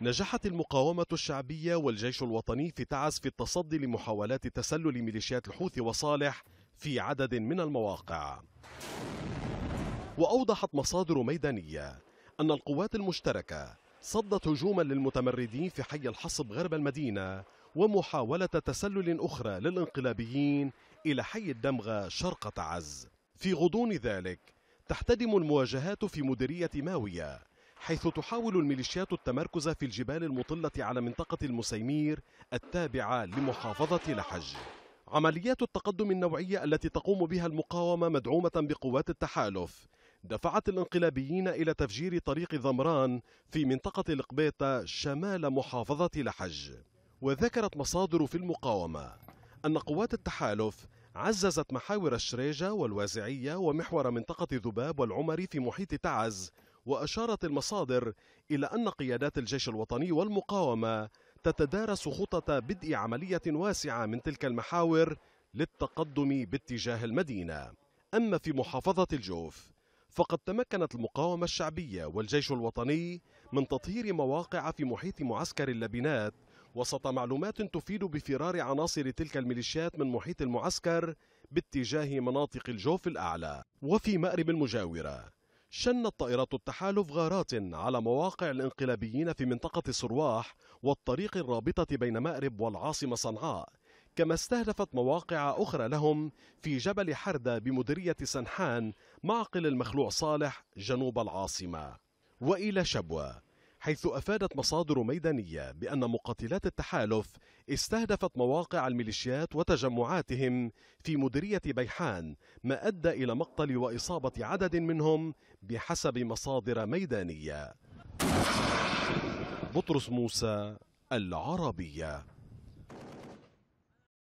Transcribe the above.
نجحت المقاومة الشعبية والجيش الوطني في تعز في التصدي لمحاولات تسلل ميليشيات الحوثي وصالح في عدد من المواقع وأوضحت مصادر ميدانية أن القوات المشتركة صدت هجوما للمتمردين في حي الحصب غرب المدينة ومحاولة تسلل أخرى للانقلابيين إلى حي الدمغة شرق تعز في غضون ذلك تحتدم المواجهات في مديرية ماوية حيث تحاول الميليشيات التمركز في الجبال المطلة على منطقة المسيمير التابعة لمحافظة لحج عمليات التقدم النوعية التي تقوم بها المقاومة مدعومة بقوات التحالف دفعت الانقلابيين إلى تفجير طريق ضمران في منطقة القبيطة شمال محافظة لحج وذكرت مصادر في المقاومة أن قوات التحالف عززت محاور الشريجة والوازعية ومحور منطقة ذباب والعمري في محيط تعز وأشارت المصادر إلى أن قيادات الجيش الوطني والمقاومة تتدارس خطط بدء عملية واسعة من تلك المحاور للتقدم باتجاه المدينة أما في محافظة الجوف فقد تمكنت المقاومة الشعبية والجيش الوطني من تطهير مواقع في محيط معسكر اللبنات وسط معلومات تفيد بفرار عناصر تلك الميليشيات من محيط المعسكر باتجاه مناطق الجوف الأعلى وفي مأرب المجاورة شنت طائرات التحالف غارات على مواقع الانقلابيين في منطقة سرواح والطريق الرابطة بين مأرب والعاصمة صنعاء كما استهدفت مواقع أخرى لهم في جبل حردة بمديرية سنحان معقل المخلوع صالح جنوب العاصمة وإلى شبوة حيث أفادت مصادر ميدانية بأن مقاتلات التحالف استهدفت مواقع الميليشيات وتجمعاتهم في مديرية بيحان ما أدى إلى مقتل وإصابة عدد منهم بحسب مصادر ميدانية بطرس موسى العربيه